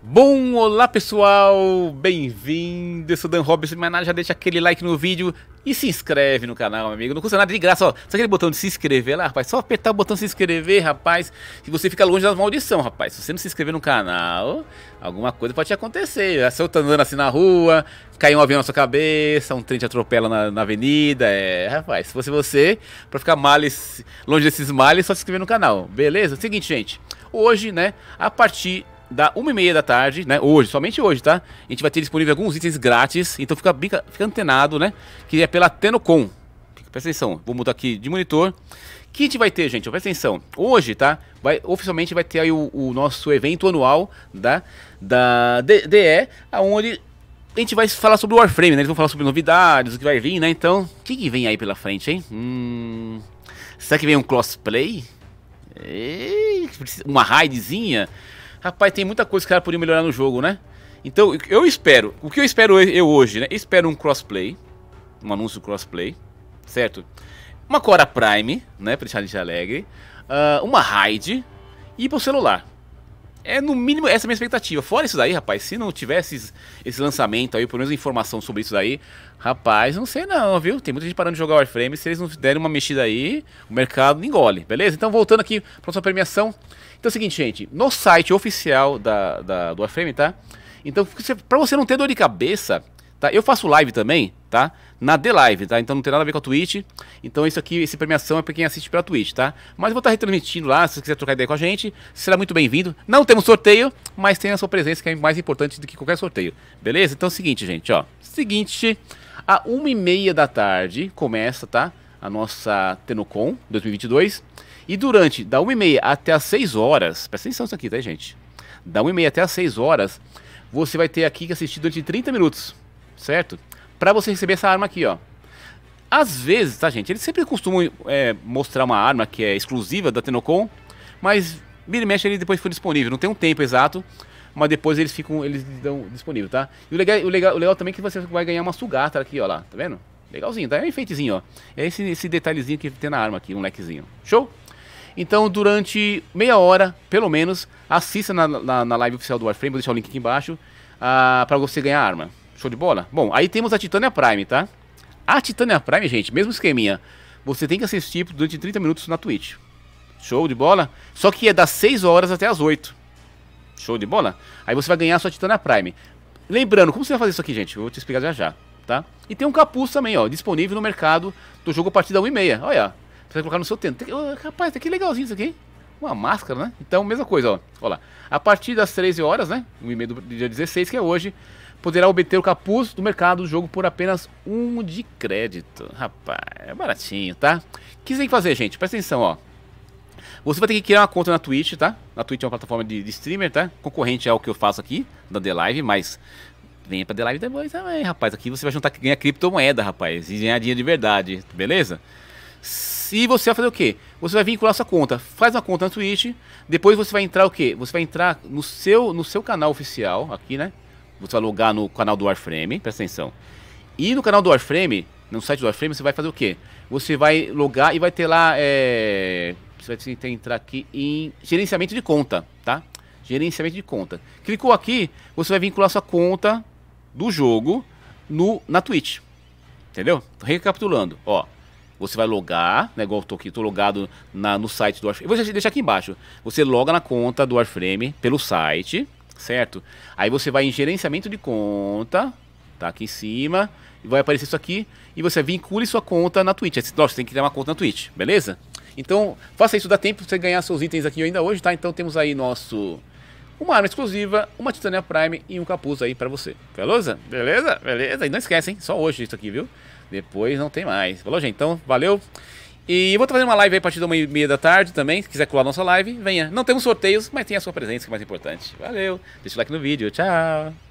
Bom, olá pessoal, bem-vindo, eu sou Dan Roberts, mas nada, já deixa aquele like no vídeo e se inscreve no canal, meu amigo, não custa nada de graça, ó, só aquele botão de se inscrever lá, rapaz, só apertar o botão de se inscrever, rapaz, e você fica longe das maldição, rapaz, se você não se inscrever no canal, alguma coisa pode te acontecer, se eu tô andando assim na rua, cai um avião na sua cabeça, um trem te atropela na, na avenida, é, rapaz, se fosse você, pra ficar males, longe desses males, só se inscrever no canal, beleza? seguinte, gente, hoje, né, a partir da 1h30 da tarde, né? Hoje, somente hoje, tá? A gente vai ter disponível alguns itens grátis, então fica, fica, fica antenado, né? Que é pela Tenocom. Presta atenção, vou mudar aqui de monitor. Que a gente vai ter, gente? Presta atenção. Hoje, tá? Vai, oficialmente vai ter aí o, o nosso evento anual da, da DE, aonde a gente vai falar sobre o Warframe, né? Eles vão falar sobre novidades, o que vai vir, né? Então, o que, que vem aí pela frente, hein? Hum, será que vem um crossplay? Uma raidzinha? Rapaz, tem muita coisa que ela podia melhorar no jogo, né? Então, eu espero. O que eu espero eu hoje, né? Eu espero um crossplay. Um anúncio crossplay. Certo? Uma Cora Prime, né? Pra deixar a gente alegre. Uh, uma raid. E pro celular. É no mínimo essa é a minha expectativa. Fora isso daí, rapaz, se não tivesse esse lançamento aí, pelo menos informação sobre isso daí, rapaz, não sei não, viu? Tem muita gente parando de jogar Warframe. Se eles não derem uma mexida aí, o mercado engole, beleza? Então, voltando aqui para nossa premiação. Então é o seguinte, gente, no site oficial da, da do Warframe, tá? Então, para você não ter dor de cabeça, tá? Eu faço live também, tá? Na The Live, tá? Então não tem nada a ver com a Twitch. Então isso aqui, essa premiação é para quem assiste pela Twitch, tá? Mas vou estar tá retransmitindo lá, se você quiser trocar ideia com a gente, será muito bem-vindo. Não temos sorteio, mas tem a sua presença que é mais importante do que qualquer sorteio. Beleza? Então é o seguinte, gente, ó. Seguinte, a uma e meia da tarde começa, tá? A nossa Tenocon 2022. E durante, da uma e meia até as 6 horas, presta atenção isso aqui, tá, gente? Da uma e meia até as 6 horas, você vai ter aqui que assistir durante 30 minutos, certo? para você receber essa arma aqui, ó. Às vezes, tá, gente? Eles sempre costumam é, mostrar uma arma que é exclusiva da Tenocon, mas vira e mexe ele depois foi disponível. Não tem um tempo exato, mas depois eles ficam, eles dão disponível, tá? E o legal, o legal, o legal também é que você vai ganhar uma sugata aqui, ó lá, tá vendo? Legalzinho, tá? É um enfeitezinho, ó. É esse, esse detalhezinho que tem na arma aqui, um lequezinho. Show? Então, durante meia hora, pelo menos, assista na, na, na live oficial do Warframe, vou deixar o link aqui embaixo, uh, ah, para você ganhar a arma. Show de bola? Bom, aí temos a Titânia Prime, tá? A Titânia Prime, gente, mesmo esqueminha. Você tem que assistir durante 30 minutos na Twitch. Show de bola? Só que é das 6 horas até as 8. Show de bola? Aí você vai ganhar a sua Titânia Prime. Lembrando, como você vai fazer isso aqui, gente? Eu vou te explicar já já, tá? E tem um capuz também, ó, disponível no mercado do jogo a partir da 1h30. Olha, você vai colocar no seu tento. Tem... Oh, rapaz, tá que legalzinho isso aqui, Uma máscara, né? Então, mesma coisa, ó. Olha lá. A partir das 13 horas, né? 1h30 do dia 16, que é hoje, poderá obter o capuz do mercado do jogo por apenas um de crédito. Rapaz, é baratinho, tá? O que você tem que fazer, gente? Presta atenção, ó. Você vai ter que criar uma conta na Twitch, tá? Na Twitch é uma plataforma de, de streamer, tá? Concorrente é o que eu faço aqui, da The Live, mas venha pra The Live depois também, rapaz. Aqui você vai juntar, ganhar criptomoeda, rapaz, e ganhar dinheiro de verdade, beleza? E você vai fazer o quê? Você vai vincular sua conta. Faz uma conta na Twitch, depois você vai entrar o quê? Você vai entrar no seu, no seu canal oficial, aqui, né? você vai logar no canal do Warframe, presta atenção. E no canal do Warframe, no site do Warframe, você vai fazer o quê? Você vai logar e vai ter lá, é... você vai que entrar aqui em gerenciamento de conta, tá? Gerenciamento de conta. Clicou aqui, você vai vincular sua conta do jogo no, na Twitch. Entendeu? Recapitulando, ó. Você vai logar, né, igual eu tô aqui, tô logado na, no site do Warframe. Eu vou deixar aqui embaixo. Você loga na conta do Warframe pelo site, certo? Aí você vai em gerenciamento de conta, tá aqui em cima, e vai aparecer isso aqui, e você vincule sua conta na Twitch. nossa você tem que ter uma conta na Twitch, beleza? Então, faça isso, dá tempo pra você ganhar seus itens aqui ainda hoje, tá? Então temos aí nosso... Uma arma exclusiva, uma Titania Prime e um capuz aí pra você. Beleza? Beleza? Beleza? E não esquece, hein? Só hoje isso aqui, viu? Depois não tem mais. Falou, gente? Então, valeu! E eu vou trazer uma live aí a partir da uma e meia da tarde também. Se quiser colar a nossa live, venha. Não temos sorteios, mas tem a sua presença que é mais importante. Valeu, deixa o like no vídeo. Tchau.